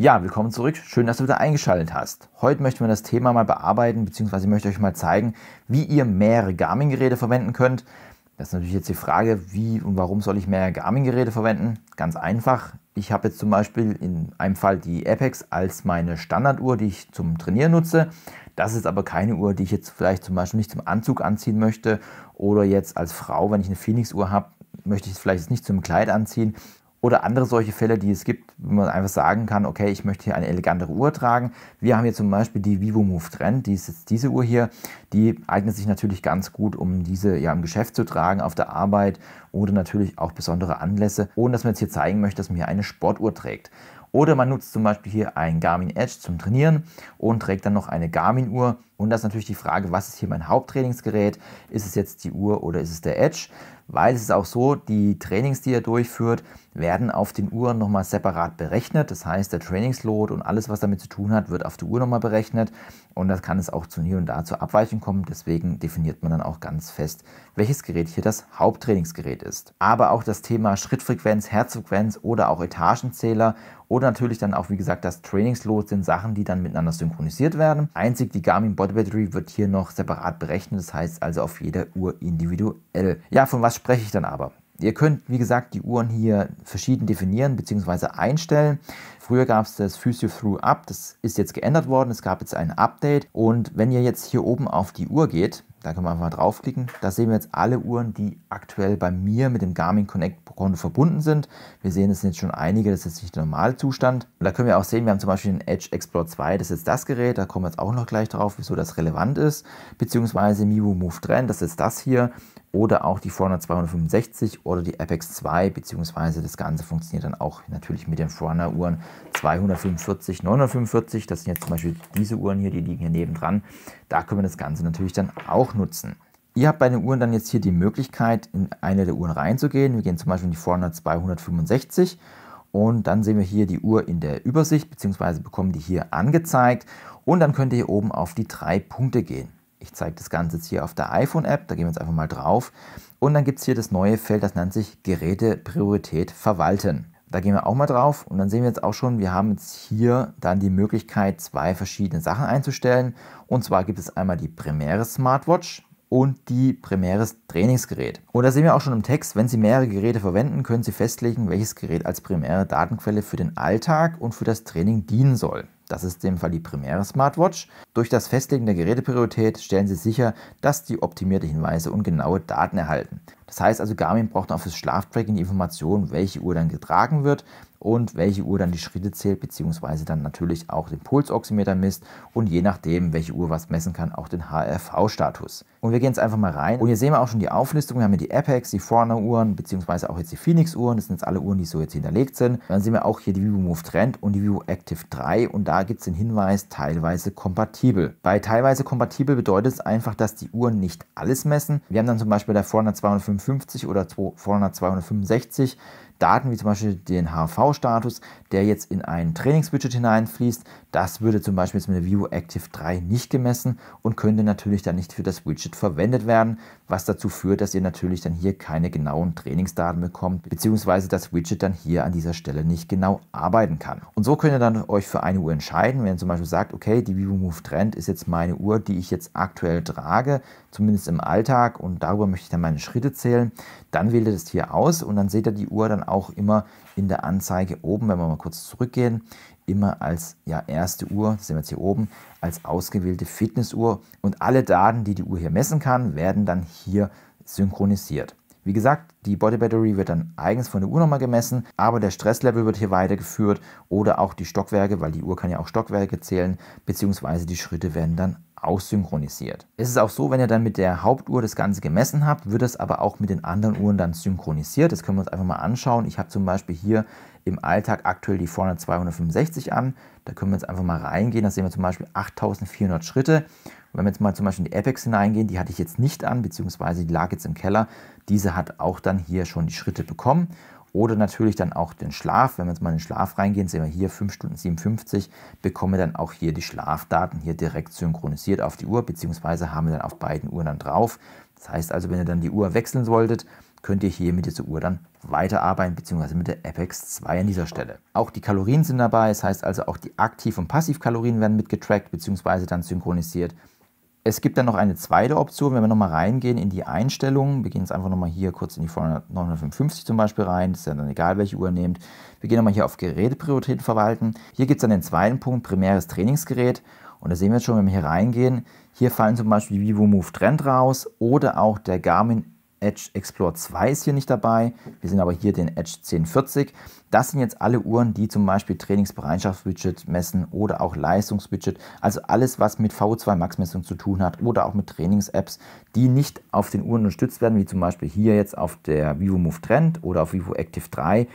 Ja, willkommen zurück. Schön, dass du wieder eingeschaltet hast. Heute möchten wir das Thema mal bearbeiten, beziehungsweise möchte ich euch mal zeigen, wie ihr mehrere Garmin-Geräte verwenden könnt. Das ist natürlich jetzt die Frage, wie und warum soll ich mehrere Garmin-Geräte verwenden? Ganz einfach. Ich habe jetzt zum Beispiel in einem Fall die Apex als meine Standarduhr, die ich zum Trainieren nutze. Das ist aber keine Uhr, die ich jetzt vielleicht zum Beispiel nicht zum Anzug anziehen möchte oder jetzt als Frau, wenn ich eine Phoenix-Uhr habe, möchte ich es vielleicht nicht zum Kleid anziehen, oder andere solche Fälle, die es gibt, wo man einfach sagen kann, okay, ich möchte hier eine elegantere Uhr tragen. Wir haben hier zum Beispiel die Vivo Move Trend, die ist jetzt diese Uhr hier, die eignet sich natürlich ganz gut, um diese ja im Geschäft zu tragen, auf der Arbeit oder natürlich auch besondere Anlässe, ohne dass man jetzt hier zeigen möchte, dass man hier eine Sportuhr trägt. Oder man nutzt zum Beispiel hier ein Garmin Edge zum Trainieren und trägt dann noch eine Garmin-Uhr. Und das ist natürlich die Frage, was ist hier mein Haupttrainingsgerät? Ist es jetzt die Uhr oder ist es der Edge? Weil es ist auch so, die Trainings, die ihr durchführt, werden auf den Uhren nochmal separat berechnet. Das heißt, der Trainingsload und alles, was damit zu tun hat, wird auf der Uhr nochmal berechnet. Und das kann es auch zu hier und da zu Abweichungen kommen. Deswegen definiert man dann auch ganz fest, welches Gerät hier das Haupttrainingsgerät ist. Aber auch das Thema Schrittfrequenz, Herzfrequenz oder auch Etagenzähler oder natürlich dann auch, wie gesagt, das Trainingslos sind Sachen, die dann miteinander synchronisiert werden. Einzig die Garmin Body Battery wird hier noch separat berechnet, das heißt also auf jeder Uhr individuell. Ja, von was spreche ich dann aber? Ihr könnt, wie gesagt, die Uhren hier verschieden definieren bzw. einstellen. Früher gab es das Physio Through Up, das ist jetzt geändert worden, es gab jetzt ein Update. Und wenn ihr jetzt hier oben auf die Uhr geht, da können wir einfach mal draufklicken, da sehen wir jetzt alle Uhren, die aktuell bei mir mit dem Garmin Connect Konto verbunden sind. Wir sehen, es sind jetzt schon einige, das ist jetzt nicht der Normalzustand. Und da können wir auch sehen, wir haben zum Beispiel den Edge Explore 2, das ist jetzt das Gerät, da kommen wir jetzt auch noch gleich drauf, wieso das relevant ist, beziehungsweise Miu Move Trend, das ist das hier oder auch die Forerunner 265 oder die Apex 2, beziehungsweise das Ganze funktioniert dann auch natürlich mit den Forerunner Uhren 245, 945, das sind jetzt zum Beispiel diese Uhren hier, die liegen hier neben dran. da können wir das Ganze natürlich dann auch nutzen. Ihr habt bei den Uhren dann jetzt hier die Möglichkeit, in eine der Uhren reinzugehen. Wir gehen zum Beispiel in die Forerunner 265 und dann sehen wir hier die Uhr in der Übersicht, beziehungsweise bekommen die hier angezeigt und dann könnt ihr hier oben auf die drei Punkte gehen. Ich zeige das Ganze jetzt hier auf der iPhone-App, da gehen wir jetzt einfach mal drauf. Und dann gibt es hier das neue Feld, das nennt sich Geräte Priorität verwalten. Da gehen wir auch mal drauf und dann sehen wir jetzt auch schon, wir haben jetzt hier dann die Möglichkeit, zwei verschiedene Sachen einzustellen. Und zwar gibt es einmal die primäre Smartwatch, und die primäres Trainingsgerät. Und da sehen wir auch schon im Text, wenn Sie mehrere Geräte verwenden, können Sie festlegen, welches Gerät als primäre Datenquelle für den Alltag und für das Training dienen soll das ist in dem Fall die primäre Smartwatch. Durch das Festlegen der Gerätepriorität stellen Sie sicher, dass die optimierte Hinweise und genaue Daten erhalten. Das heißt also, Garmin braucht auch fürs Schlaftracking die Information, welche Uhr dann getragen wird und welche Uhr dann die Schritte zählt, beziehungsweise dann natürlich auch den Pulsoximeter misst und je nachdem, welche Uhr was messen kann, auch den HRV-Status. Und wir gehen jetzt einfach mal rein und hier sehen wir auch schon die Auflistung. Wir haben hier die Apex, die Forerunner-Uhren, beziehungsweise auch jetzt die Phoenix-Uhren. Das sind jetzt alle Uhren, die so jetzt hinterlegt sind. Dann sehen wir auch hier die Vivo Move Trend und die Vivo Active 3 und da gibt es den Hinweis, teilweise kompatibel. Bei teilweise kompatibel bedeutet es einfach, dass die Uhren nicht alles messen. Wir haben dann zum Beispiel bei der Forerunner 250 255 oder 200, 265 Daten wie zum Beispiel den HV-Status, der jetzt in ein Trainingsbudget hineinfließt, das würde zum Beispiel jetzt mit der Vivo Active 3 nicht gemessen und könnte natürlich dann nicht für das Widget verwendet werden, was dazu führt, dass ihr natürlich dann hier keine genauen Trainingsdaten bekommt, beziehungsweise das Widget dann hier an dieser Stelle nicht genau arbeiten kann. Und so könnt ihr dann euch für eine Uhr entscheiden, wenn ihr zum Beispiel sagt, okay, die Vivo Move Trend ist jetzt meine Uhr, die ich jetzt aktuell trage, zumindest im Alltag und darüber möchte ich dann meine Schritte zählen, dann wählt ihr das hier aus und dann seht ihr die Uhr dann auch immer in der Anzeige oben, wenn wir mal kurz zurückgehen, immer als ja, erste Uhr, das sehen wir jetzt hier oben, als ausgewählte Fitnessuhr und alle Daten, die die Uhr hier messen kann, werden dann hier synchronisiert. Wie gesagt, die Body Battery wird dann eigens von der Uhr nochmal gemessen, aber der Stresslevel wird hier weitergeführt oder auch die Stockwerke, weil die Uhr kann ja auch Stockwerke zählen, beziehungsweise die Schritte werden dann aussynchronisiert. Es ist auch so, wenn ihr dann mit der Hauptuhr das Ganze gemessen habt, wird das aber auch mit den anderen Uhren dann synchronisiert. Das können wir uns einfach mal anschauen. Ich habe zum Beispiel hier im Alltag aktuell die vorne 265 an. Da können wir jetzt einfach mal reingehen. Da sehen wir zum Beispiel 8400 Schritte. Und wenn wir jetzt mal zum Beispiel in die Apex hineingehen, die hatte ich jetzt nicht an, beziehungsweise die lag jetzt im Keller. Diese hat auch dann hier schon die Schritte bekommen. Oder natürlich dann auch den Schlaf. Wenn wir jetzt mal in den Schlaf reingehen, sehen wir hier 5 Stunden 57, bekommen wir dann auch hier die Schlafdaten hier direkt synchronisiert auf die Uhr, beziehungsweise haben wir dann auf beiden Uhren dann drauf. Das heißt also, wenn ihr dann die Uhr wechseln solltet, könnt ihr hier mit dieser Uhr dann weiterarbeiten, beziehungsweise mit der Apex 2 an dieser Stelle. Auch die Kalorien sind dabei, das heißt also auch die Aktiv- und Passivkalorien werden mitgetrackt, beziehungsweise dann synchronisiert. Es gibt dann noch eine zweite Option, wenn wir nochmal reingehen in die Einstellungen. Wir gehen jetzt einfach nochmal hier kurz in die 955 zum Beispiel rein. Das ist ja dann egal, welche Uhr ihr nehmt. Wir gehen nochmal hier auf Geräteprioritäten verwalten. Hier gibt es dann den zweiten Punkt, primäres Trainingsgerät. Und da sehen wir jetzt schon, wenn wir hier reingehen, hier fallen zum Beispiel die Vivo Move Trend raus oder auch der Garmin Edge Explore 2 ist hier nicht dabei. Wir sehen aber hier den Edge 1040. Das sind jetzt alle Uhren, die zum Beispiel Trainingsbereitschaftswidget messen oder auch Leistungswidget. Also alles, was mit VO2 Max-Messung zu tun hat oder auch mit Trainings-Apps, die nicht auf den Uhren unterstützt werden, wie zum Beispiel hier jetzt auf der Vivo Move Trend oder auf Vivo Active 3.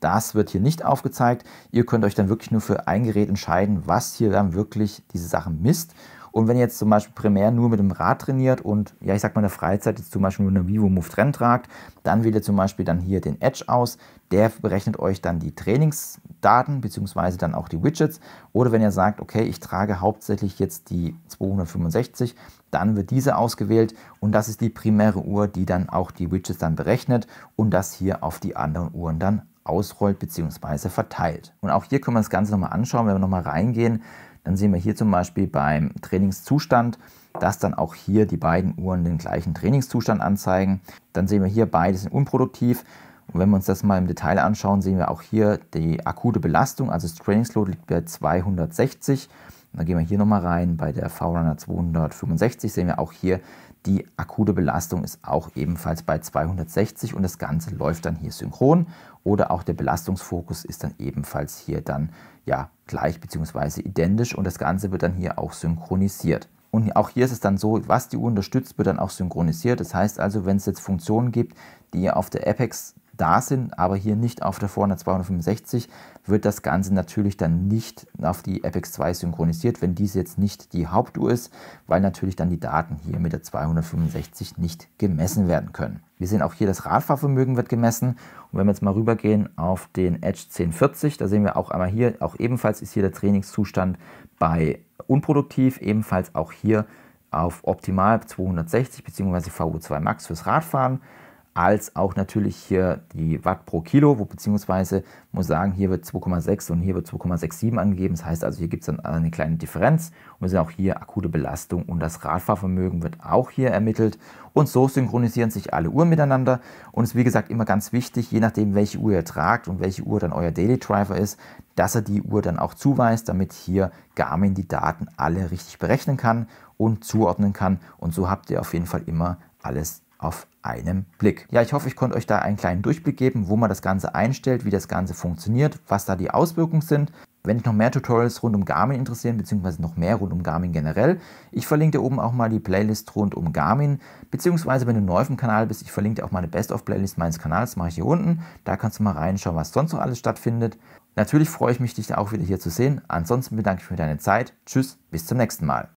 Das wird hier nicht aufgezeigt. Ihr könnt euch dann wirklich nur für ein Gerät entscheiden, was hier dann wirklich diese Sachen misst. Und wenn ihr jetzt zum Beispiel primär nur mit dem Rad trainiert und, ja, ich sag mal, in der Freizeit jetzt zum Beispiel nur eine Vivo Move Trend tragt, dann wählt ihr zum Beispiel dann hier den Edge aus. Der berechnet euch dann die Trainingsdaten beziehungsweise dann auch die Widgets. Oder wenn ihr sagt, okay, ich trage hauptsächlich jetzt die 265, dann wird diese ausgewählt und das ist die primäre Uhr, die dann auch die Widgets dann berechnet und das hier auf die anderen Uhren dann ausrollt beziehungsweise verteilt. Und auch hier können wir das Ganze nochmal anschauen, wenn wir nochmal reingehen dann sehen wir hier zum Beispiel beim Trainingszustand, dass dann auch hier die beiden Uhren den gleichen Trainingszustand anzeigen. Dann sehen wir hier, beide sind unproduktiv. Und wenn wir uns das mal im Detail anschauen, sehen wir auch hier die akute Belastung, also das Trainingsload liegt bei 260 dann gehen wir hier nochmal rein. Bei der VRunner 265 sehen wir auch hier, die akute Belastung ist auch ebenfalls bei 260 und das Ganze läuft dann hier synchron oder auch der Belastungsfokus ist dann ebenfalls hier dann ja gleich bzw. identisch und das Ganze wird dann hier auch synchronisiert. Und auch hier ist es dann so, was die Uhr unterstützt, wird dann auch synchronisiert. Das heißt also, wenn es jetzt Funktionen gibt, die ihr auf der Apex da sind, aber hier nicht auf der Vorne 265, wird das Ganze natürlich dann nicht auf die Apex 2 synchronisiert, wenn dies jetzt nicht die Hauptuhr ist, weil natürlich dann die Daten hier mit der 265 nicht gemessen werden können. Wir sehen auch hier, das Radfahrvermögen wird gemessen. Und wenn wir jetzt mal rübergehen auf den Edge 1040, da sehen wir auch einmal hier, auch ebenfalls ist hier der Trainingszustand bei unproduktiv, ebenfalls auch hier auf optimal 260 bzw. VO2 Max fürs Radfahren als auch natürlich hier die Watt pro Kilo, wo beziehungsweise muss sagen, hier wird 2,6 und hier wird 2,67 angegeben. Das heißt also, hier gibt es dann eine kleine Differenz und wir sehen auch hier akute Belastung und das Radfahrvermögen wird auch hier ermittelt. Und so synchronisieren sich alle Uhren miteinander und es ist wie gesagt immer ganz wichtig, je nachdem welche Uhr ihr tragt und welche Uhr dann euer Daily Driver ist, dass er die Uhr dann auch zuweist, damit hier Garmin die Daten alle richtig berechnen kann und zuordnen kann. Und so habt ihr auf jeden Fall immer alles auf einem Blick. Ja, ich hoffe, ich konnte euch da einen kleinen Durchblick geben, wo man das Ganze einstellt, wie das Ganze funktioniert, was da die Auswirkungen sind. Wenn dich noch mehr Tutorials rund um Garmin interessieren, beziehungsweise noch mehr rund um Garmin generell, ich verlinke dir oben auch mal die Playlist rund um Garmin, beziehungsweise wenn du neu auf dem Kanal bist, ich verlinke dir auch mal eine Best-of-Playlist meines Kanals, mache ich hier unten. Da kannst du mal reinschauen, was sonst noch alles stattfindet. Natürlich freue ich mich, dich da auch wieder hier zu sehen. Ansonsten bedanke ich mich für deine Zeit. Tschüss, bis zum nächsten Mal.